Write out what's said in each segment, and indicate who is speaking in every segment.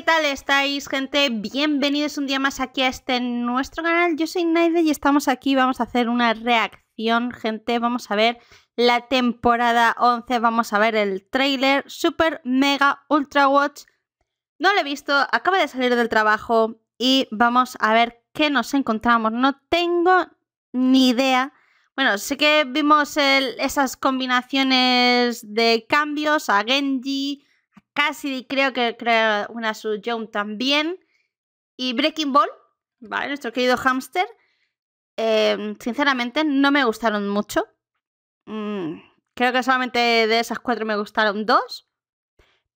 Speaker 1: ¿qué tal estáis, gente? Bienvenidos un día más aquí a este nuestro canal. Yo soy Naide y estamos aquí. Vamos a hacer una reacción, gente. Vamos a ver la temporada 11. Vamos a ver el trailer Super Mega Ultra Watch. No lo he visto, acaba de salir del trabajo y vamos a ver qué nos encontramos. No tengo ni idea. Bueno, sí que vimos esas combinaciones de cambios a Genji Casi creo que crea una su también. Y Breaking Ball, ¿vale? Nuestro querido hamster. Em, sinceramente, no me gustaron mucho. Mm, creo que solamente de esas cuatro me gustaron dos.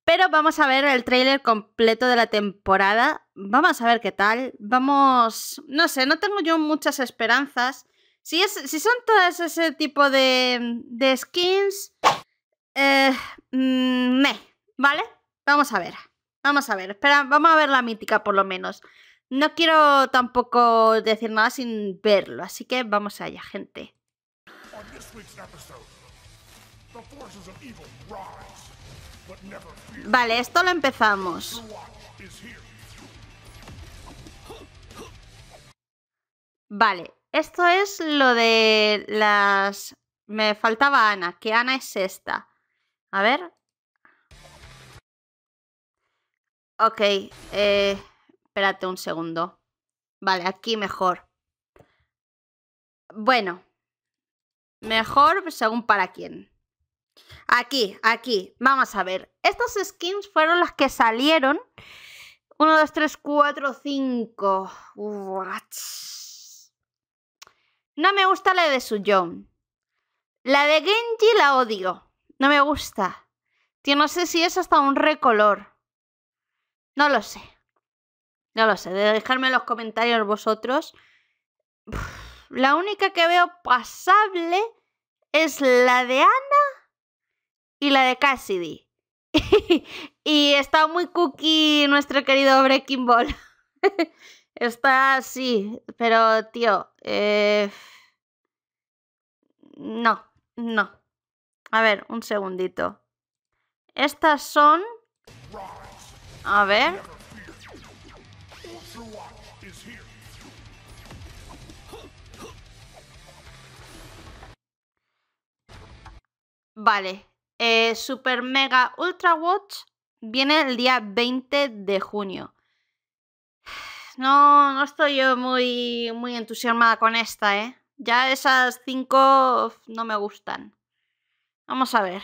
Speaker 1: Pero vamos a ver el tráiler completo de la temporada. Vamos a ver qué tal. Vamos. No sé, no tengo yo muchas esperanzas. Si, es, si son todas ese tipo de, de skins. Eh, mm, ¿Vale? Vamos a ver. Vamos a ver. Espera, vamos a ver la mítica por lo menos. No quiero tampoco decir nada sin verlo, así que vamos allá, gente. Vale, esto lo empezamos. Vale, esto es lo de las... Me faltaba Ana, que Ana es esta. A ver, Ok, eh, espérate un segundo. Vale, aquí mejor. Bueno, mejor según para quién. Aquí, aquí, vamos a ver. Estas skins fueron las que salieron. 1, 2, 3, 4, 5. No me gusta la de Suyon. La de Genji la odio. No me gusta. Tío, no sé si es hasta un recolor. No lo sé. No lo sé. De dejarme en los comentarios vosotros. la única que veo pasable es la de Ana y la de Cassidy. y está muy cookie nuestro querido Breaking Ball. está así, pero tío, eh, no, no. A ver, un segundito. Estas son a ver. Vale. Eh, Super Mega Ultra Watch viene el día 20 de junio. No, no estoy yo muy, muy entusiasmada con esta, ¿eh? Ya esas cinco no me gustan. Vamos a ver.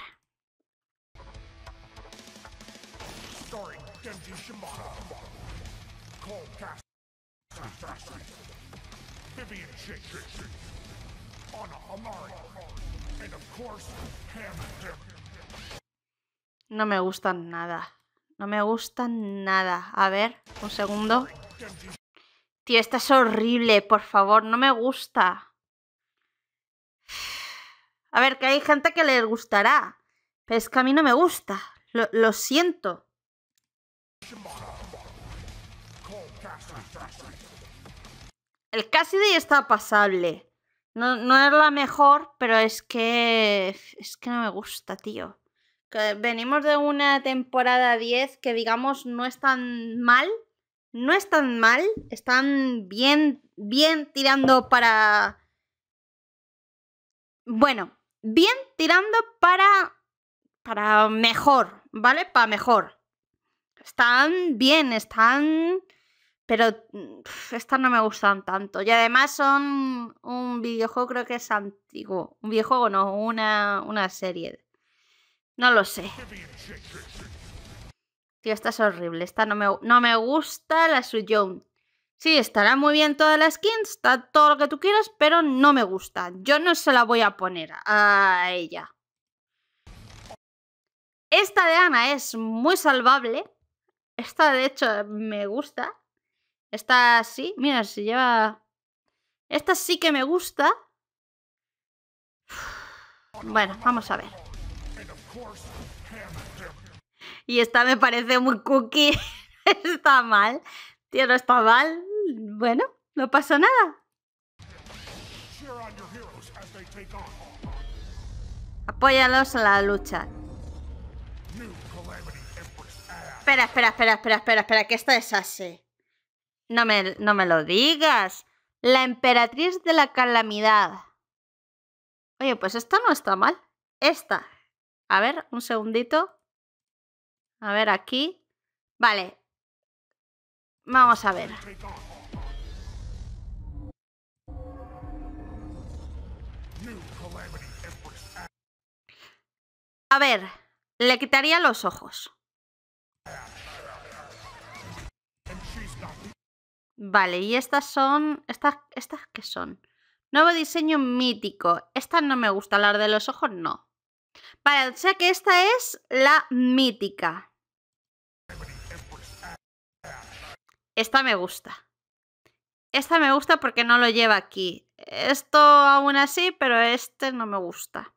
Speaker 1: No me gustan nada. No me gustan nada. A ver, un segundo. Tío, esta es horrible, por favor, no me gusta. A ver, que hay gente que les gustará. Pero es que a mí no me gusta. Lo, lo siento. El Cassidy está pasable. No, no, es la mejor, pero es que. Es que no me gusta, tío. Que venimos de una temporada 10 que, digamos, no es tan mal. No es tan mal. Están bien, bien tirando para. Bueno, bien tirando para. Para mejor, ¿vale? Para mejor. Están bien, están pero estas no me gustan tanto. Y además son un videojuego, creo que es antiguo. Un videojuego no, una, serie. No lo sé. Tío, esta es horrible. Esta no me, no me gusta la suyo. Sí, estará muy bien toda la skin, está todo lo que tú quieras, pero no me gusta. Yo no se la voy a poner a ella. Esta de Ana es muy salvable. Esta, de hecho, me gusta. Esta sí, mira, se lleva... Esta sí que me gusta. Bueno, vamos a ver. Y esta me parece muy cookie. está mal. Tío, no está mal. Bueno, no pasa nada. Apóyalos a la lucha. Espera, espera, espera, espera, espera, espera, que esta es así. No me, lo digas. La emperatriz de la calamidad. Oye, pues esta no está mal. Esta. A ver, un segundito. A ver aquí. Vale. Vamos a ver. A ver, le quitaría los ojos. Vale, y estas son... ¿Estas, estas qué son? Nuevo diseño mítico. Esta no me gusta, la de los ojos no. Vale, o sea que esta es la mítica. Esta me gusta. Esta me gusta porque no lo lleva aquí. Esto aún así, pero este no me gusta.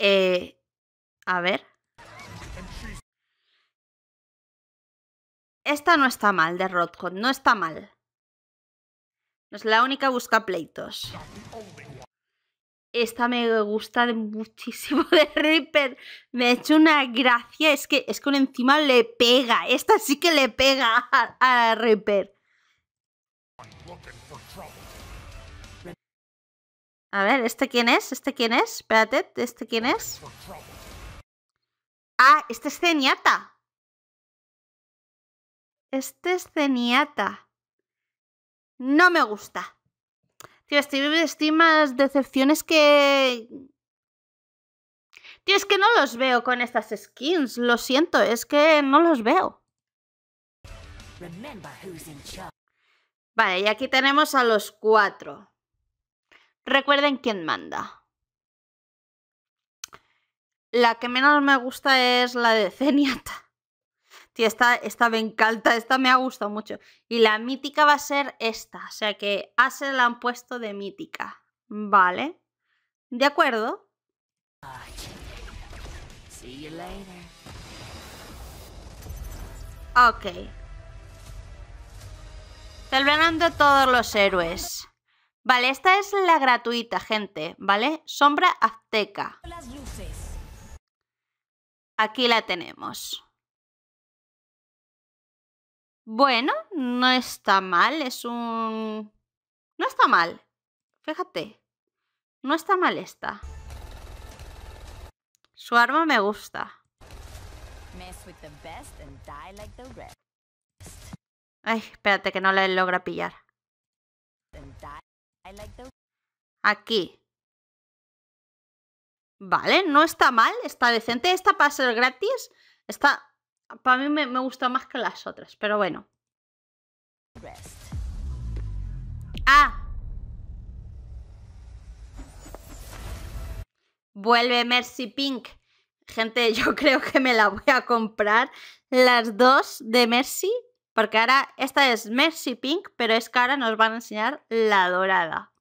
Speaker 1: Eh, a ver. Esta no está mal, de Rodhot, no está mal. No es la única busca pleitos. Esta me gusta muchísimo de Reaper. Me ha hecho una gracia. Es que, es que encima le pega. Esta sí que le pega a, a Reaper. A ver, ¿este quién es? ¿Este quién es? Espérate, ¿este quién es? Ah, este es Zenyatta. Este es Ceniata. No me gusta. Tío, estoy, más decepciones que... Tío, es que no los veo con estas skins. Lo siento, es que no los veo. Vale, y aquí tenemos a los cuatro. Recuerden quién manda. La que menos me gusta es la de Ceniata. Tío, esta, está me encanta, esta me ha gustado mucho. Y la mítica va a ser esta, o sea que A la han puesto de mítica. Vale. De acuerdo. Ok you later. Celebrando todos los héroes. Vale, esta es la gratuita, gente, ¿vale? Sombra azteca. Aquí la tenemos. Bueno, no está mal, es un... No está mal, fíjate. No está mal esta. Su arma me gusta. Ay, espérate que no la logra pillar. Aquí. Vale, no está mal, está decente. Esta para ser gratis está para mí me, gusta más que las otras, pero bueno. ¡Ah! Vuelve Mercy Pink. Gente, yo creo que me la voy a comprar. Las dos de Mercy. Porque ahora esta es Mercy Pink, pero es que ahora nos van a enseñar la dorada.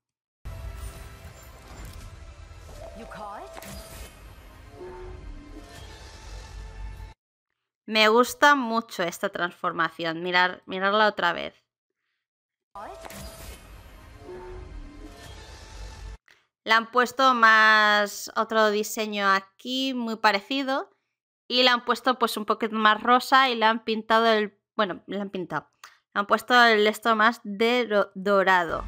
Speaker 1: Me gusta mucho esta transformación. Mirar, mirarla otra vez. Le han puesto más otro diseño aquí, muy parecido. Y le han puesto pues un poquito más rosa y le han pintado el... Bueno, la han pintado. Le han puesto el esto más de dorado.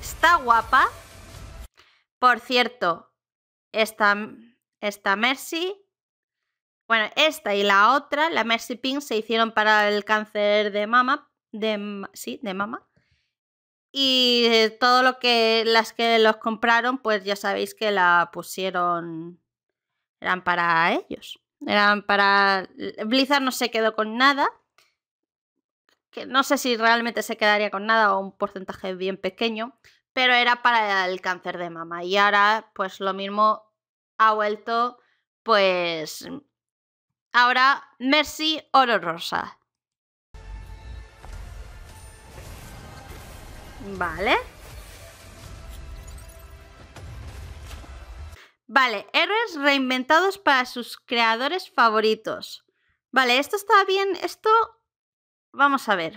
Speaker 1: Está guapa. Por cierto, esta esta Mercy. Bueno, esta y la otra, la Mercy Pink, se hicieron para el cáncer de mama. De, sí, de mama. Y eh, todo lo que las que los compraron, pues ya sabéis que la pusieron. Eran para ellos. Eran para. Eh, Blizzard no se quedó con nada. Que no sé si realmente se quedaría con nada o un porcentaje bien pequeño. Pero era para el cáncer de mama. Y ahora, pues lo mismo ha vuelto, pues, ahora Mercy Oro Rosa. Vale. Vale, héroes reinventados para sus creadores favoritos. Vale, esto está bien, esto... Vamos a ver.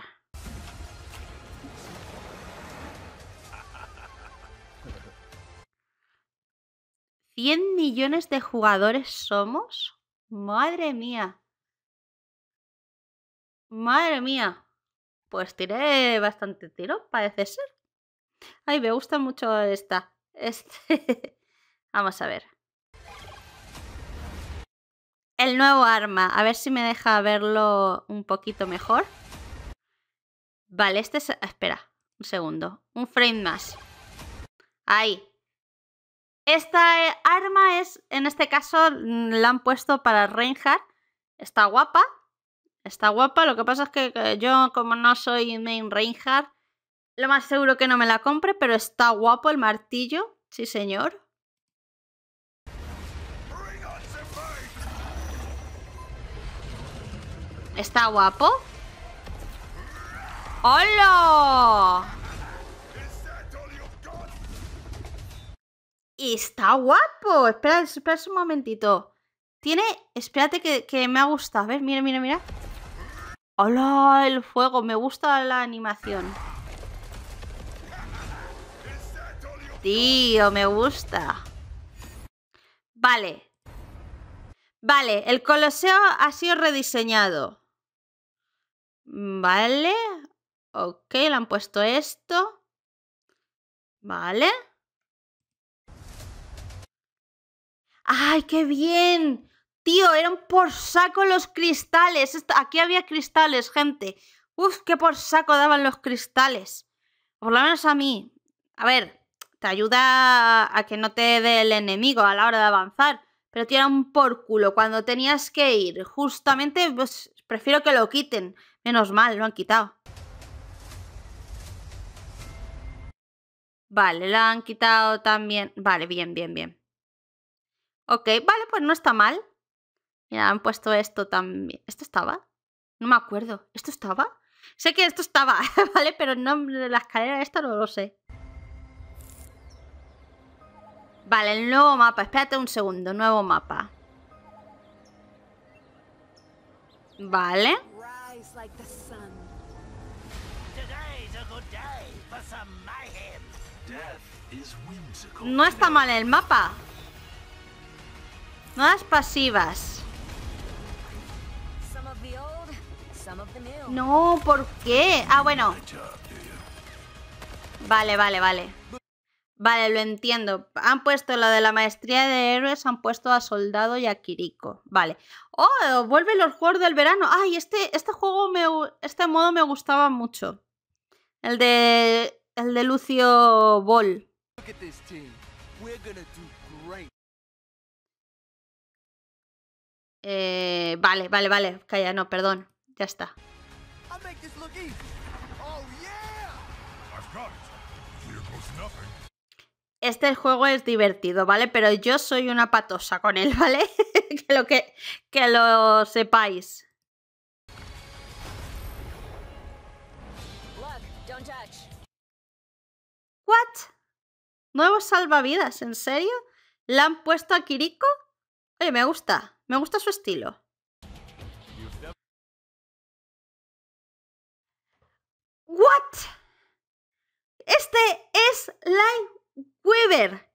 Speaker 1: 100 millones de jugadores somos. Madre mía. Madre mía. Pues tiré bastante tiro, parece ser. Ay, me gusta mucho esta. Este. Vamos a ver. El nuevo arma. A ver si me deja verlo un poquito mejor. Vale, este es... Espera, un segundo. Un frame más. Ahí. Esta eh, arma es, en este caso, mm, la han puesto para Reinhardt. Está guapa. Está guapa. Lo que pasa es que yo, como no soy main Reinhardt, lo más seguro que no me la compre, pero está guapo el martillo. Sí, señor. Está guapo. ¡Hola! y está guapo. Espera, espera un momentito. Tiene. Espérate que, que me ha gustado. A ver, mira, mira, mira. ¡Hola! El fuego. Me gusta la animación. Tío, me gusta. Vale. Vale, el Coloseo ha sido rediseñado. Vale. Ok, le han puesto esto. Vale. ¡Ay, qué bien! Tío, eran por saco los cristales. aquí había cristales, gente. Uf, qué por saco daban los cristales. Por lo menos a mí. A ver, te ayuda a que no te dé el enemigo a la hora de avanzar. Pero tío, un por culo. Cuando tenías que ir, justamente, pues prefiero que lo quiten. Menos mal, lo han quitado. Vale, lo han quitado también. Vale, bien, bien, bien. Ok, vale, pues no está mal. Ya han puesto esto también. ¿Esto estaba? No me acuerdo. ¿Esto estaba? Sé que esto estaba, ¿vale? Pero el nombre de la escalera esta no lo sé. Vale, el nuevo mapa. Espérate un segundo. Nuevo mapa. Vale. No está mal el mapa. Más pasivas. No, ¿por qué? Ah, bueno. Vale, vale, vale. Vale, lo entiendo. Han puesto lo de la maestría de héroes, han puesto a Soldado y a Kiriko. Vale. Oh, vuelven los juegos del verano. Ay, este, este juego, me, este modo me gustaba mucho. El de, el de Lucio Ball. Eh, vale, vale, vale. Calla, no, perdón. Ya está. Oh, eh? Este juego es divertido, ¿vale? Pero yo soy una patosa con él, ¿vale? que, lo que, que lo sepáis. ¿What? ¿Nuevos salvavidas? ¿En serio? ¿La han puesto a Kiriko? Oye, me gusta. Me gusta su estilo. ¿What? Este es Weaver.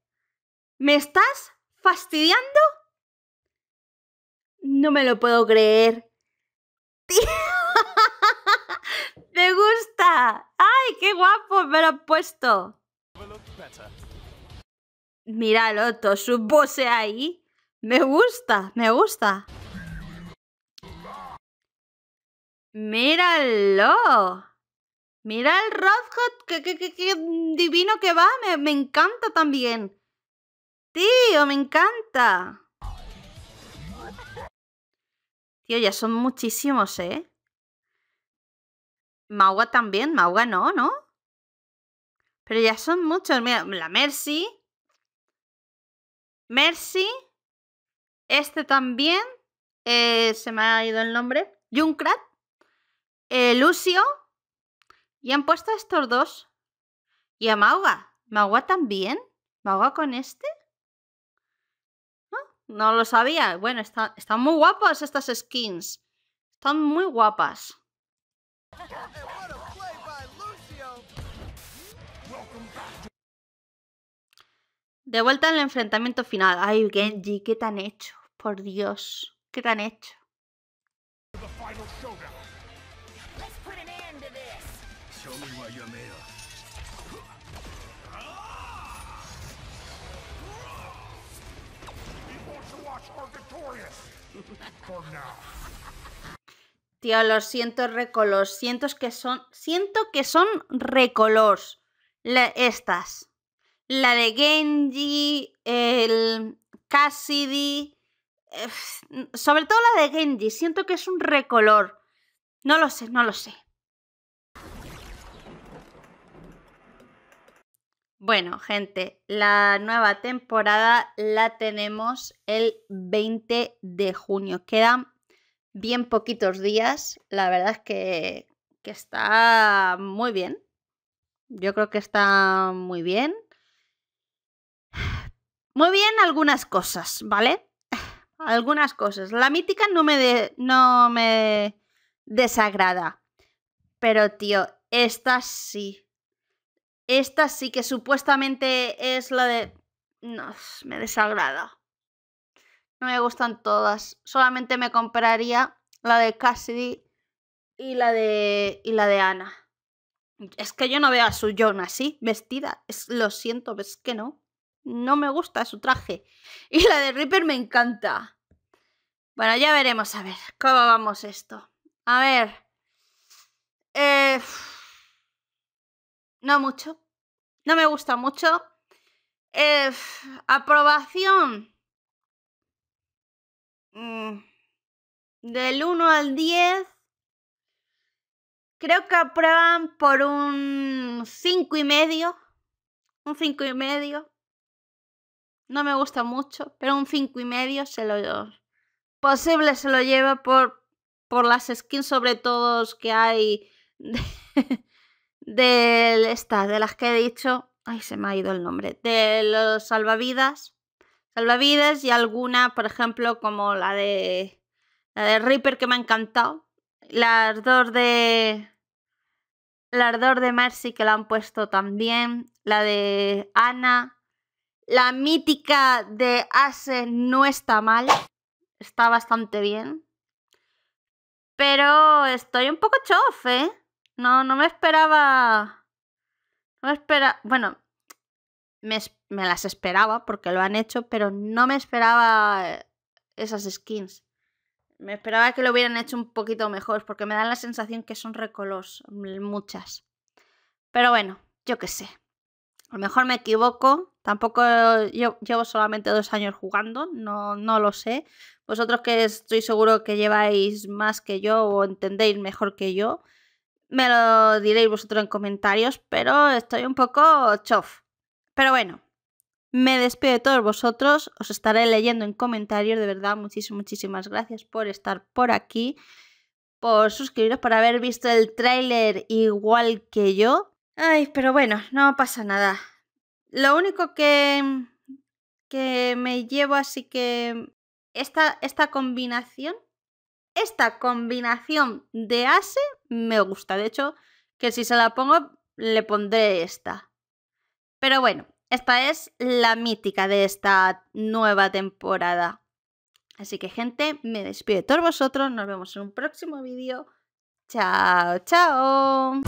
Speaker 1: ¿Me estás fastidiando? No me lo puedo creer. ¡Me gusta! ¡Ay, qué guapo me lo he puesto! Míralo, su pose ahí. Me gusta, me gusta. ¡Míralo! ¡Mira el Rothot! ¡Qué, qué, divino que va! Me, me encanta también. ¡Tío, me encanta! Tío, ya son muchísimos, ¿eh? Mauga también, Mauga no, ¿no? Pero ya son muchos. Mira, la Mercy. Mercy. Este también, eh, se me ha ido el nombre, Junkrat, eh, Lucio, y han puesto a estos dos. Y a Mauga. ¿Mauga también? ¿Mauga con este? No, lo sabía. Bueno, están muy guapas estas skins. Están muy guapas. De vuelta al enfrentamiento final. Ay, Genji, ¿qué te han hecho? Por Dios, ¿qué te han hecho? Tío, lo siento recolors. Siento que son. Siento que son recolors. estas. La de Genji, el Cassidy, Sobre todo la de Genji, siento que es un recolor. No lo sé, no lo sé. Bueno, gente, la nueva temporada la tenemos el 20 de junio. Quedan bien poquitos días. La verdad es que, que está muy bien. Yo creo que está muy bien. Muy bien algunas cosas, ¿vale? algunas cosas. La mítica no me, no me desagrada. Pero, tío, esta sí. Esta sí que supuestamente es la de... No, me desagrada. No me gustan todas. Solamente me compraría la de Cassidy y la de, y la de Ana. Es que yo no veo a su John así, vestida. Es, lo siento, es que no no me gusta su traje. Y la de Reaper me encanta. Bueno, ya veremos a ver cómo vamos esto. A ver. Eh, no mucho. No me gusta mucho. Eh, aprobación. Mm, del 1 al 10. Creo que aprueban por un 5 y medio. Un 5 y medio. No me gusta mucho, pero un 5 y medio se lo posible se lo lleva por por las skins sobre todo que hay de, de de las que he dicho, ay, se me ha ido el nombre, de los salvavidas, salvavidas y alguna, por ejemplo, como la de la de Reaper que me ha encantado, las dos de la ardor de Mercy que la han puesto también, la de Ana, la mítica de Ase no está mal. Está bastante bien. Pero estoy un poco chof, ¿eh? No, no me esperaba. No me esperaba. Bueno, me, me, las esperaba porque lo han hecho, pero no me esperaba eh, esas skins. Me esperaba que lo hubieran hecho un poquito mejor porque me dan la sensación que son recolos, mm, muchas. Pero bueno, yo qué sé. A lo mejor me equivoco, tampoco yo, llevo solamente dos años jugando, no, no lo sé. Vosotros que estoy seguro que lleváis más que yo o entendéis mejor que yo, me lo diréis vosotros en comentarios, pero estoy un poco chof. Pero bueno, me despido de todos vosotros, os estaré leyendo en comentarios, de verdad, muchísimas, muchísimas gracias por estar por aquí, por suscribiros, por haber visto el tráiler igual que yo. Ay, pero bueno, no pasa nada. Lo único que, mm, que me llevo así que esta, esta combinación, esta combinación de ase me gusta. De hecho, que si se la pongo, le pondré esta. Pero bueno, esta es la mítica de esta nueva temporada. Así que gente, me despido de todos vosotros, nos vemos en un próximo vídeo. Chao, chao.